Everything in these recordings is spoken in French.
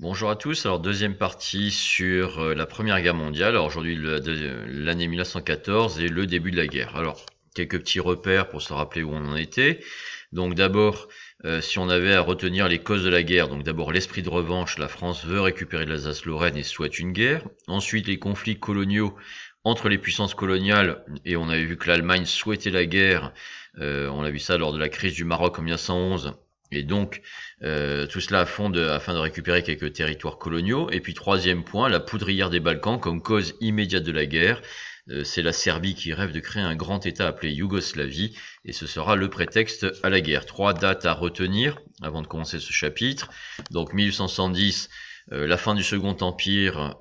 Bonjour à tous, alors deuxième partie sur euh, la Première Guerre mondiale, alors aujourd'hui l'année 1914 et le début de la guerre. Alors quelques petits repères pour se rappeler où on en était. Donc d'abord, euh, si on avait à retenir les causes de la guerre, donc d'abord l'esprit de revanche, la France veut récupérer l'Alsace-Lorraine et souhaite une guerre. Ensuite les conflits coloniaux entre les puissances coloniales, et on avait vu que l'Allemagne souhaitait la guerre, euh, on a vu ça lors de la crise du Maroc en 1911, et donc, euh, tout cela fonde afin de récupérer quelques territoires coloniaux. Et puis, troisième point, la poudrière des Balkans comme cause immédiate de la guerre. Euh, c'est la Serbie qui rêve de créer un grand État appelé Yougoslavie, et ce sera le prétexte à la guerre. Trois dates à retenir avant de commencer ce chapitre. Donc 1870, euh, la fin du Second Empire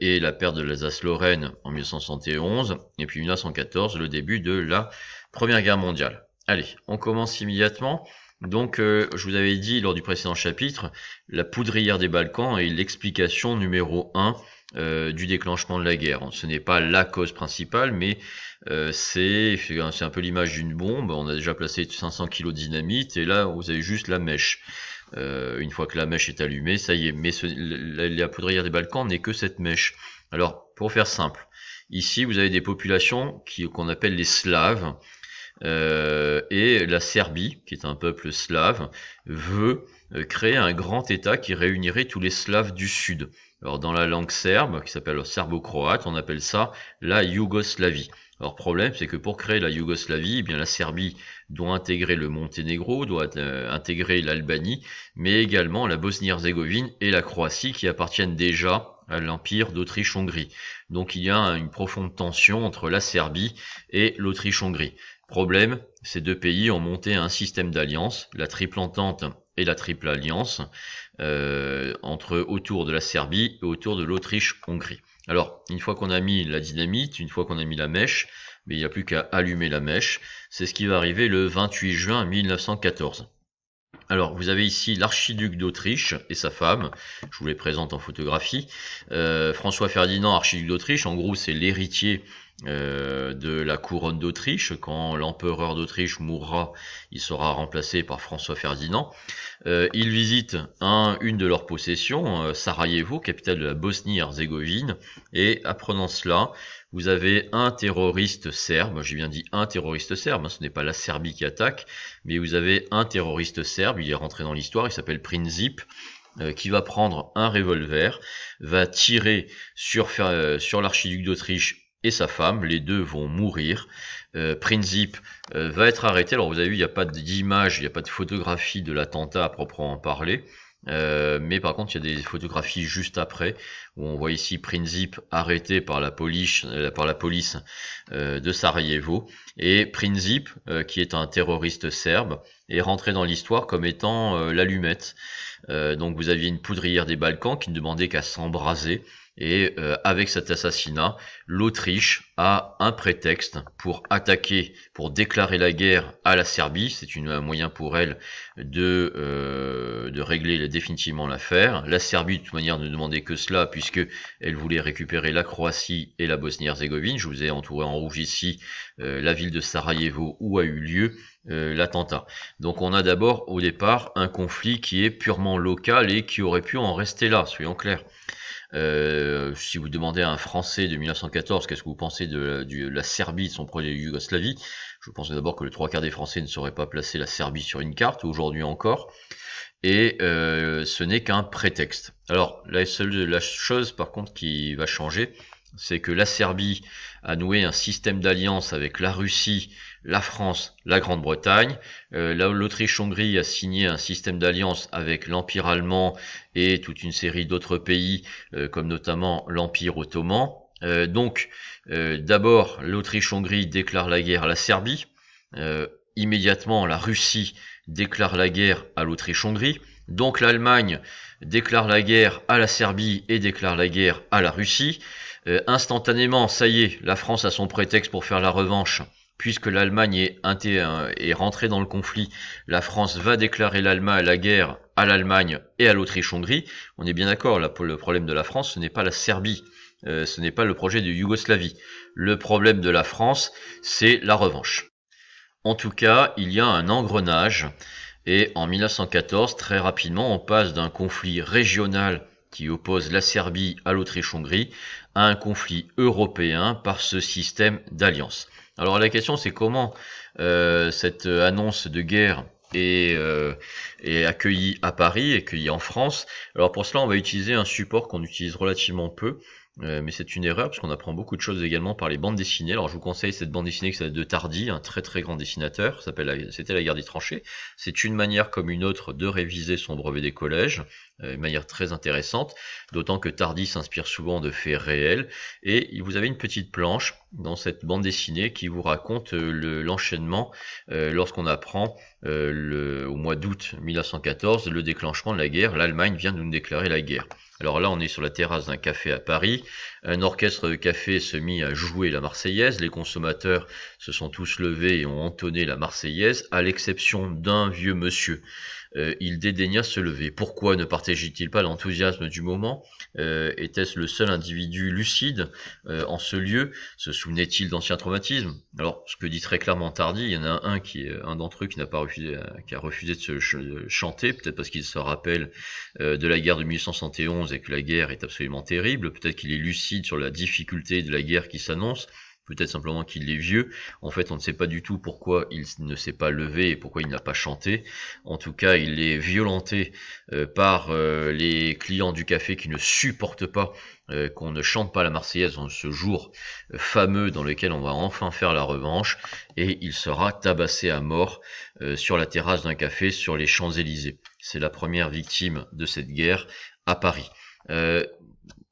et la perte de l'Alsace-Lorraine en 1971, et puis 1914, le début de la Première Guerre mondiale. Allez, on commence immédiatement. Donc, euh, je vous avais dit lors du précédent chapitre, la poudrière des Balkans est l'explication numéro 1 euh, du déclenchement de la guerre. Ce n'est pas la cause principale, mais euh, c'est un peu l'image d'une bombe. On a déjà placé 500 kg de dynamite, et là, vous avez juste la mèche. Euh, une fois que la mèche est allumée, ça y est. Mais la, poudrière des Balkans n'est que cette mèche. Alors, pour faire simple, ici, vous avez des populations qu'on appelle les Slaves et la Serbie, qui est un peuple slave, veut euh, créer un grand État qui réunirait tous les Slaves du Sud. Alors dans la langue serbe, qui s'appelle serbo-croate, on appelle ça la Yougoslavie. Alors problème, c'est que pour créer la Yougoslavie, eh bien la Serbie doit intégrer le Monténégro, doit euh, intégrer l'Albanie, mais également la Bosnie-Herzégovine et la Croatie qui appartiennent déjà euh, l'Empire d'Autriche-Hongrie. Donc il y a une profonde tension entre la Serbie et l'Autriche-Hongrie. Problème, ces deux pays ont monté un système d'alliance, la triple entente et la triple alliance, euh, entre autour de la Serbie et autour de l'Autriche-Hongrie. Alors, une fois qu'on a mis la dynamite, une fois qu'on a mis la mèche, mais il n'y a plus qu'à allumer la mèche, c'est ce qui va arriver le 28 juin 1914. Alors, vous avez ici l'archiduc d'Autriche et sa femme, je vous les présente en photographie. Euh, François Ferdinand, archiduc d'Autriche, en gros, c'est l'héritier euh, de la couronne d'Autriche. Quand l'empereur d'Autriche mourra, il sera remplacé par François Ferdinand. Euh, il visite une de leurs possessions, Sarajevo, capitale de la Bosnie-Herzégovine, et apprenant cela, vous avez un terroriste serbe, j'ai bien dit un terroriste serbe, hein, ce n'est pas la Serbie qui attaque, mais vous avez un terroriste serbe, il est rentré dans l'histoire, il s'appelle Prinzip, euh, qui va prendre un revolver, va tirer euh, sur, l'archiduc d'Autriche et sa femme, les deux vont mourir. Euh, Prinzip va être arrêté, alors vous avez vu, il n'y a pas d'image, il n'y a pas de photographie de l'attentat à proprement parler, mais par contre, il y a des photographies juste après où on voit ici Princip arrêté par la police, de Sarajevo et Princip qui est un terroriste serbe est rentré dans l'histoire comme étant euh, l'allumette. Euh, donc vous aviez une poudrière des Balkans qui ne demandait qu'à s'embraser. Et euh, avec cet assassinat, l'Autriche a un prétexte pour attaquer, pour déclarer la guerre à la Serbie. C'est un moyen pour elle de, de régler définitivement l'affaire. La Serbie, de toute manière, ne demandait que cela, puisque elle voulait récupérer la Croatie et la Bosnie-Herzégovine. Je vous ai entouré en rouge ici la ville de Sarajevo où a eu lieu euh, l'attentat. Donc on a d'abord au départ un conflit qui est purement local et qui aurait pu en rester là, soyons clairs. Euh, si vous demandez à un Français de 1914 qu'est-ce que vous pensez de la, Serbie, de son projet de Yougoslavie, je pense d'abord que le trois quarts des Français ne sauraient pas placer la Serbie sur une carte, aujourd'hui encore, et euh, ce n'est qu'un prétexte. Alors la seule la chose par contre qui va changer, c'est que la Serbie a noué un système d'alliance avec la Russie la France, la Grande-Bretagne. Euh, L'Autriche-Hongrie a signé un système d'alliance avec l'Empire allemand et toute une série d'autres pays, euh, comme notamment l'Empire ottoman. Euh, donc, d'abord, l'Autriche-Hongrie déclare la guerre à la Serbie. immédiatement, la Russie déclare la guerre à l'Autriche-Hongrie. Donc l'Allemagne déclare la guerre à la Serbie et déclare la guerre à la Russie. instantanément, ça y est, la France a son prétexte pour faire la revanche puisque l'Allemagne est, euh, est, rentrée dans le conflit, la France va déclarer l'Allemagne la guerre à l'Allemagne et à l'Autriche-Hongrie. On est bien d'accord, le problème de la France, ce n'est pas la Serbie, euh, ce n'est pas le projet de Yougoslavie. Le problème de la France, c'est la revanche. En tout cas, il y a un engrenage, et en 1914, très rapidement, on passe d'un conflit régional qui oppose la Serbie à l'Autriche-Hongrie à un conflit européen par ce système d'alliance. Alors la question c'est comment euh, cette euh, annonce de guerre euh, est, accueillie à Paris, accueillie en France. Alors pour cela on va utiliser un support qu'on utilise relativement peu, mais c'est une erreur parce qu'on apprend beaucoup de choses également par les bandes dessinées. Alors je vous conseille cette bande dessinée qui s'appelle de Tardy, un très très grand dessinateur, c'était la guerre des tranchées. C'est une manière comme une autre de réviser son brevet des collèges. Euh, de manière très intéressante, d'autant que Tardy s'inspire souvent de faits réels, et vous avez une petite planche dans cette bande dessinée qui vous raconte euh, l'enchaînement euh, lorsqu'on apprend le, au mois d'août 1914 le déclenchement de la guerre, l'Allemagne vient de nous déclarer la guerre. Alors là, on est sur la terrasse d'un café à Paris. Un orchestre de café se mit à jouer la Marseillaise. Les consommateurs se sont tous levés et ont entonné la Marseillaise, à l'exception d'un vieux monsieur euh, il dédaigna se lever. Pourquoi ne partageait-il pas l'enthousiasme du moment euh, Était-ce le seul individu lucide euh, en ce lieu Se souvenait-il d'anciens traumatismes Alors, ce que dit très clairement Tardy, il y en a un qui est un d'entre eux qui n'a pas refusé, qui a refusé de se chanter, peut-être parce qu'il se rappelle de la guerre de 1871 et que la guerre est absolument terrible. Peut-être qu'il est lucide sur la difficulté de la guerre qui s'annonce peut-être simplement qu'il est vieux. En fait, on ne sait pas du tout pourquoi il ne s'est pas levé et pourquoi il n'a pas chanté. En tout cas, il est violenté euh, par euh, les clients du café qui ne supportent pas euh, qu'on ne chante pas la Marseillaise en ce jour fameux dans lequel on va enfin faire la revanche. Et il sera tabassé à mort sur la terrasse d'un café sur les Champs-Élysées. C'est la première victime de cette guerre à Paris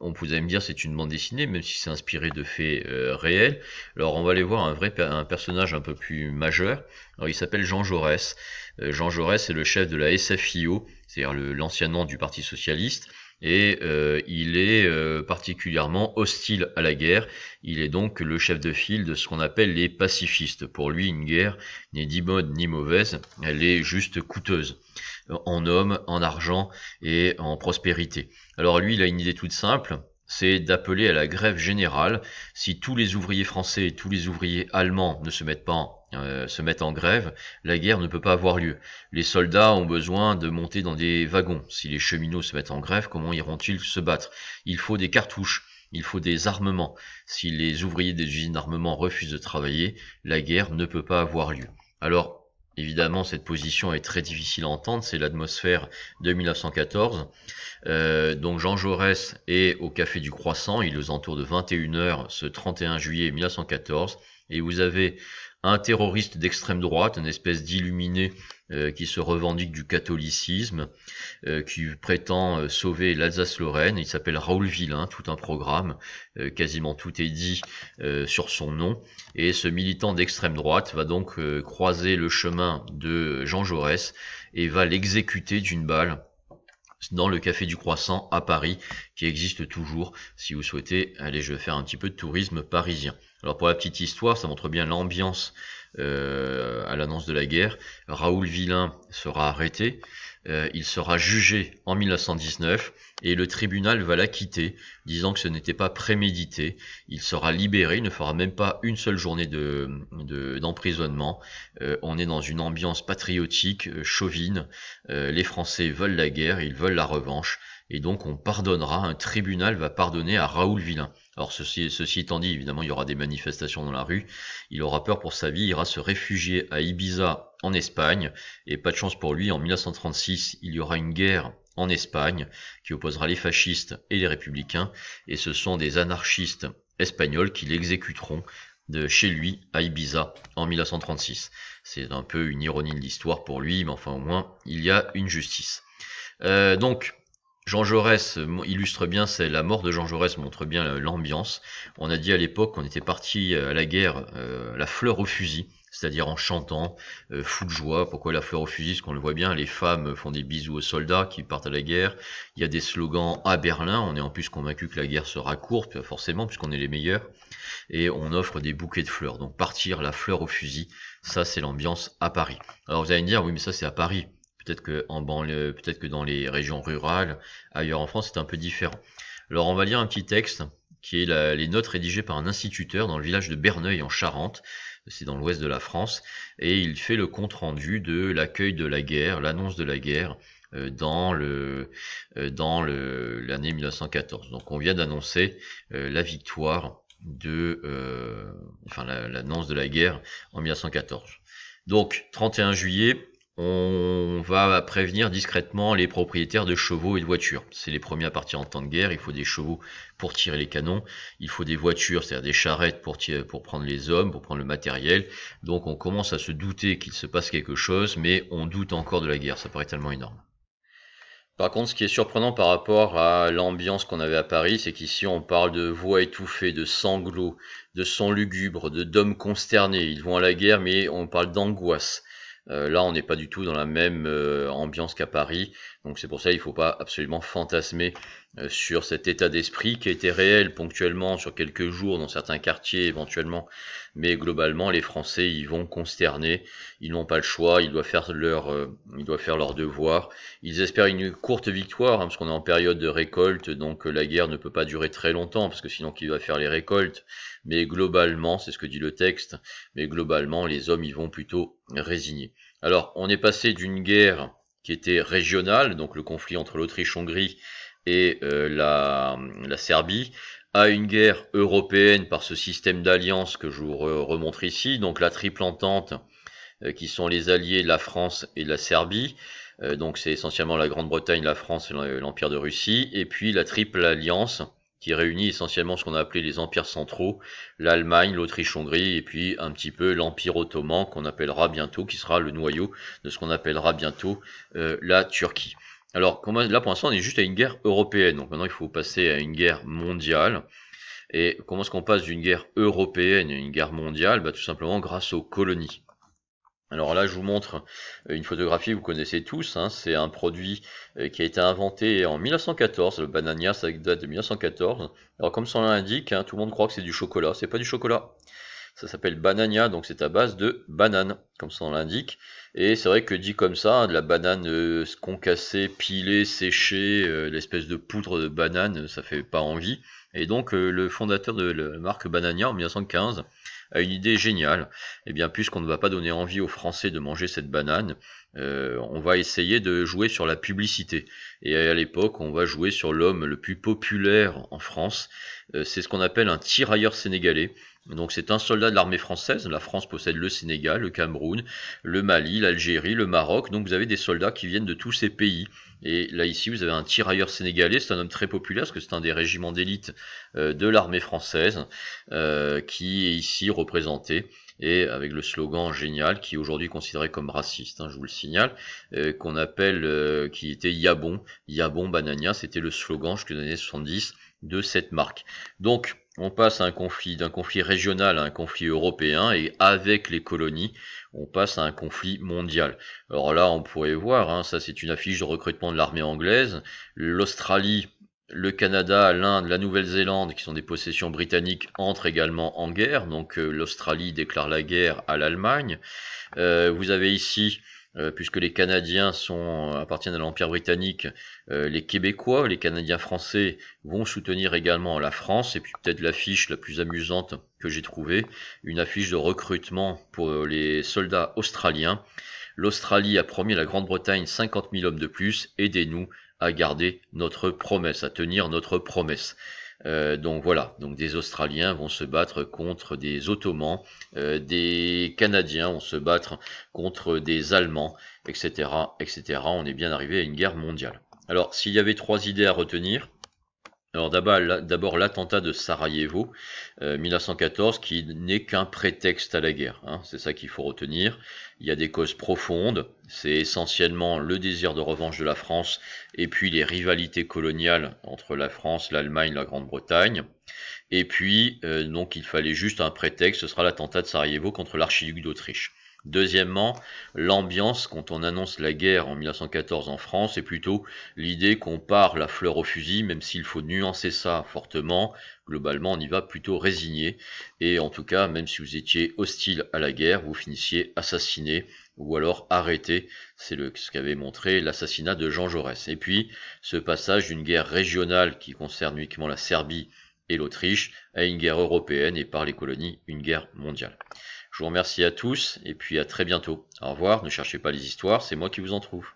on pouvait me dire c'est une bande dessinée, même si c'est inspiré de faits euh, réels. Alors on va aller voir un vrai un personnage un peu plus majeur. Alors il s'appelle Jean Jaurès. Euh, Jean Jaurès est le chef de la SFIO, c'est-à-dire l'ancien nom du Parti socialiste et euh, il est euh, particulièrement hostile à la guerre. Il est donc le chef de file de ce qu'on appelle les pacifistes. Pour lui, une guerre n'est ni bonne ni mauvaise, elle est juste coûteuse en hommes, en argent et en prospérité. Alors lui, il a une idée toute simple, c'est d'appeler à la grève générale. Si tous les ouvriers français et tous les ouvriers allemands ne se mettent pas euh, se mettent en grève, la guerre ne peut pas avoir lieu. Les soldats ont besoin de monter dans des wagons. Si les cheminots se mettent en grève, comment iront-ils se battre Il faut des cartouches, il faut des armements. Si les ouvriers des usines d'armement refusent de travailler, la guerre ne peut pas avoir lieu. Alors Évidemment, cette position est très difficile à entendre, c'est l'atmosphère de 1914. Euh, donc Jean Jaurès est au Café du Croissant, il aux entours de 21h ce 31 juillet 1914, et vous avez un terroriste d'extrême droite, une espèce d'illuminé euh, qui se revendique du catholicisme, euh, qui prétend euh, sauver l'Alsace-Lorraine. Il s'appelle Raoul Villain, tout un programme, quasiment tout est dit sur son nom. Et ce militant d'extrême droite va donc croiser le chemin de Jean Jaurès et va l'exécuter d'une balle dans le Café du Croissant à Paris, qui existe toujours si vous souhaitez aller je vais faire un petit peu de tourisme parisien. Alors pour la petite histoire, ça montre bien l'ambiance euh, à l'annonce de la guerre. Raoul Villain sera arrêté, euh, il sera jugé en 1919 et le tribunal va l'acquitter, disant que ce n'était pas prémédité. Il sera libéré, il ne fera même pas une seule journée d'emprisonnement. De, euh, on est dans une ambiance patriotique, chauvine. les Français veulent la guerre, ils veulent la revanche et donc on pardonnera, un tribunal va pardonner à Raoul Villain. Alors ceci, ceci étant dit, évidemment, il y aura des manifestations dans la rue, il aura peur pour sa vie, il ira se réfugier à Ibiza en Espagne, et pas de chance pour lui, en 1936, il y aura une guerre en Espagne qui opposera les fascistes et les républicains, et ce sont des anarchistes espagnols qui l'exécuteront de chez lui à Ibiza en 1936. C'est un peu une ironie de l'histoire pour lui, mais enfin au moins, il y a une justice. Euh, donc, Jean Jaurès euh, illustre bien, c'est la mort de Jean Jaurès montre bien euh, l'ambiance. On a dit à l'époque qu'on était parti euh, à la guerre, la fleur au fusil, c'est-à-dire en chantant, fou de joie. Pourquoi la fleur au fusil Parce qu'on le voit bien, les femmes font des bisous aux soldats qui partent à la guerre. Il y a des slogans à Berlin. On est en plus convaincu que la guerre sera courte, forcément, puisqu'on est les meilleurs. Et on offre des bouquets de fleurs. Donc partir la fleur au fusil, ça c'est l'ambiance à Paris. Alors vous allez me dire, oui, mais ça c'est à Paris. Peut-être que en peut-être que dans les régions rurales, ailleurs en France, c'est un peu différent. Alors on va lire un petit texte qui est les notes rédigées par un instituteur dans le village de Berneuil en Charente, c'est dans l'ouest de la France, et il fait le compte-rendu de l'accueil de la guerre, l'annonce de la guerre euh, dans le euh, dans l'année 1914. Donc on vient d'annoncer euh, la victoire de enfin l'annonce de la guerre en 1914. Donc 31 juillet, on va prévenir discrètement les propriétaires de chevaux et de voitures. C'est les premiers à partir en temps de guerre. Il faut des chevaux pour tirer les canons. Il faut des voitures, c'est-à-dire des charrettes pour, pour prendre les hommes, pour prendre le matériel. Donc on commence à se douter qu'il se passe quelque chose, mais on doute encore de la guerre. Ça paraît tellement énorme. Par contre, ce qui est surprenant par rapport à l'ambiance qu'on avait à Paris, c'est qu'ici on parle de voix étouffées, de sanglots, de sons lugubres, de d'hommes consternés. Ils vont à la guerre, mais on parle d'angoisse. Euh, là, on n'est pas du tout dans la même euh, ambiance qu'à Paris, donc c'est pour ça qu'il ne faut pas absolument fantasmer euh, sur cet état d'esprit qui était réel ponctuellement sur quelques jours dans certains quartiers éventuellement, mais globalement les Français y vont consternés, ils n'ont pas le choix, ils doivent faire leur, euh, ils doivent faire leur devoir, ils espèrent une courte victoire hein, parce qu'on est en période de récolte, donc euh, la guerre ne peut pas durer très longtemps parce que sinon qui va faire les récoltes, mais globalement, c'est ce que dit le texte, mais globalement les hommes y vont plutôt résigner Alors on est passé d'une guerre qui était régionale, donc le conflit entre l'Autriche-Hongrie et euh, la, la Serbie à une guerre européenne par ce système d'alliance que je vous remontre ici, donc la triple entente euh, qui sont les alliés de la France et de la Serbie. Euh, donc c'est essentiellement la Grande-Bretagne, la France et l'Empire de Russie. Et puis la triple alliance qui réunit essentiellement ce qu'on a appelé les empires centraux, l'Allemagne, l'Autriche-Hongrie et puis un petit peu l'Empire ottoman qu'on appellera bientôt, qui sera le noyau de ce qu'on appellera bientôt la Turquie. Alors là pour l'instant on est juste à une guerre européenne, donc maintenant il faut passer à une guerre mondiale. Et comment est-ce qu'on passe d'une guerre européenne à une guerre mondiale bah, Tout simplement grâce aux colonies. Alors là, je vous montre euh, une photographie que vous connaissez tous. Hein. c'est un produit euh, qui a été inventé en 1914. Le banania, ça date de 1914. Alors comme son l'indique, hein, tout le monde croit que c'est du chocolat. C'est pas du chocolat. Ça s'appelle Banania, donc c'est à base de banane, comme ça on l'indique. Et c'est vrai que dit comme ça, hein, de la banane euh, concassée, pilée, séchée, euh, l'espèce de poudre de banane, ça fait pas envie. Et donc euh, le fondateur de la marque Banania en 1915 a une idée géniale. Et eh bien puisqu'on ne va pas donner envie aux Français de manger cette banane, on va essayer de jouer sur la publicité. Et à l'époque, on va jouer sur l'homme le plus populaire en France. c'est ce qu'on appelle un tirailleur sénégalais. Donc c'est un soldat de l'armée française. La France possède le Sénégal, le Cameroun, le Mali, l'Algérie, le Maroc. Donc vous avez des soldats qui viennent de tous ces pays. Et là ici, vous avez un tirailleur sénégalais, c'est un homme très populaire, parce que c'est un des régiments d'élite euh, de l'armée française, euh, qui est ici représenté, et avec le slogan génial, qui est aujourd'hui considéré comme raciste, hein, je vous le signale, euh, qu'on appelle, qui était Yabon, Yabon Banania, c'était le slogan jusqu'aux années 70 de cette marque. Donc, on passe d'un conflit, conflit régional à un conflit européen, et avec les colonies, on passe à un conflit mondial. Alors là, on pourrait voir, hein, ça c'est une affiche de recrutement de l'armée anglaise, l'Australie, le Canada, l'Inde, la Nouvelle-Zélande, qui sont des possessions britanniques, entrent également en guerre, donc euh, l'Australie déclare la guerre à l'Allemagne. Euh, vous avez ici euh, puisque les Canadiens appartiennent à l'Empire britannique, euh, les Québécois, les Canadiens français vont soutenir également la France, et puis peut-être l'affiche la plus amusante que j'ai trouvée, une affiche de recrutement pour euh, les soldats australiens. L'Australie a promis à la Grande-Bretagne 50 000 hommes de plus, aidez-nous à garder notre promesse, à tenir notre promesse. Euh, donc voilà, donc des Australiens vont se battre contre des Ottomans, euh, des Canadiens vont se battre contre des Allemands, etc., etc. On est bien arrivé à une guerre mondiale. Alors s'il y avait trois idées à retenir, alors d'abord l'attentat de Sarajevo, 1914, euh, qui n'est qu'un prétexte à la guerre. Hein. c'est ça qu'il faut retenir. Il y a des causes profondes. C'est essentiellement le désir de revanche de la France et puis les rivalités coloniales entre la France, l'Allemagne, la Grande-Bretagne. Et puis, euh, donc il fallait juste un prétexte, ce sera l'attentat de Sarajevo contre l'archiduc d'Autriche. Deuxièmement, l'ambiance quand on annonce la guerre en 1914 en France est plutôt l'idée qu'on part la fleur au fusil, même s'il faut nuancer ça fortement. Globalement, on y va plutôt résigné. Et en tout cas, même si vous étiez hostile à la guerre, vous finissiez assassiné ou alors arrêté. C'est ce qu'avait montré l'assassinat de Jean Jaurès. Et puis, ce passage d'une guerre régionale qui concerne uniquement la Serbie et l'Autriche à une guerre européenne et par les colonies, une guerre mondiale. Je vous remercie à tous et puis à très bientôt. Au revoir, ne cherchez pas les histoires, c'est moi qui vous en trouve.